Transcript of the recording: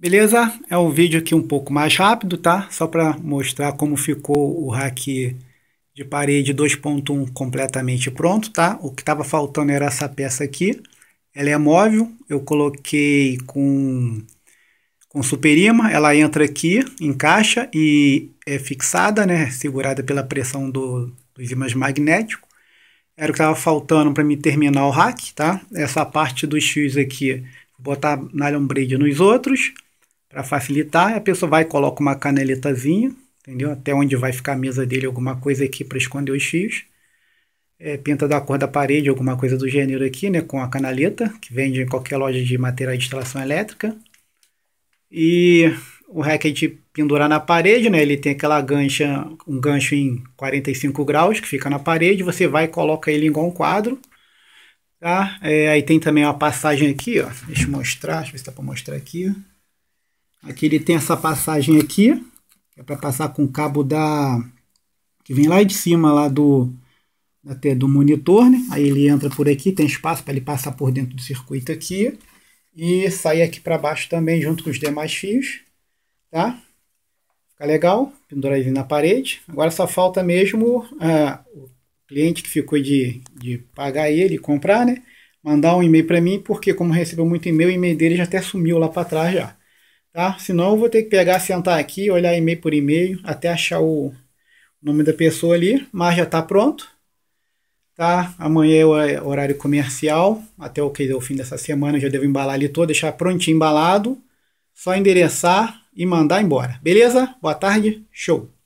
Beleza? É um vídeo aqui um pouco mais rápido, tá? Só para mostrar como ficou o rack de parede 2.1 completamente pronto, tá? O que estava faltando era essa peça aqui. Ela é móvel, eu coloquei com, com superima, ela entra aqui, encaixa e é fixada, né? Segurada pela pressão do, dos ímãs magnéticos. Era o que estava faltando para me terminar o rack, tá? Essa parte dos fios aqui, vou botar nylon braid nos outros. Para facilitar, a pessoa vai e coloca uma canaletazinha, entendeu? Até onde vai ficar a mesa dele, alguma coisa aqui para esconder os fios. É, pinta da cor da parede, alguma coisa do gênero aqui, né? Com a canaleta, que vende em qualquer loja de material de instalação elétrica. E o de pendurar na parede, né? Ele tem aquela gancha, um gancho em 45 graus que fica na parede. Você vai e coloca ele igual um quadro, tá? É, aí tem também uma passagem aqui, ó. Deixa eu mostrar, deixa eu ver se dá para mostrar aqui. Aqui ele tem essa passagem aqui, que é para passar com o cabo da que vem lá de cima lá do até do monitor, né? Aí ele entra por aqui, tem espaço para ele passar por dentro do circuito aqui e sair aqui para baixo também junto com os demais fios, tá? Fica legal, pendurar ele na parede. Agora só falta mesmo ah, o cliente que ficou de, de pagar ele comprar, né? Mandar um e-mail para mim, porque como recebeu muito e-mail, o e-mail dele já até sumiu lá para trás já tá? Senão eu vou ter que pegar, sentar aqui, olhar e-mail por e-mail, até achar o nome da pessoa ali, mas já está pronto, tá? Amanhã é horário comercial, até o, o fim dessa semana eu já devo embalar ali todo, deixar prontinho embalado, só endereçar e mandar embora, beleza? Boa tarde, show!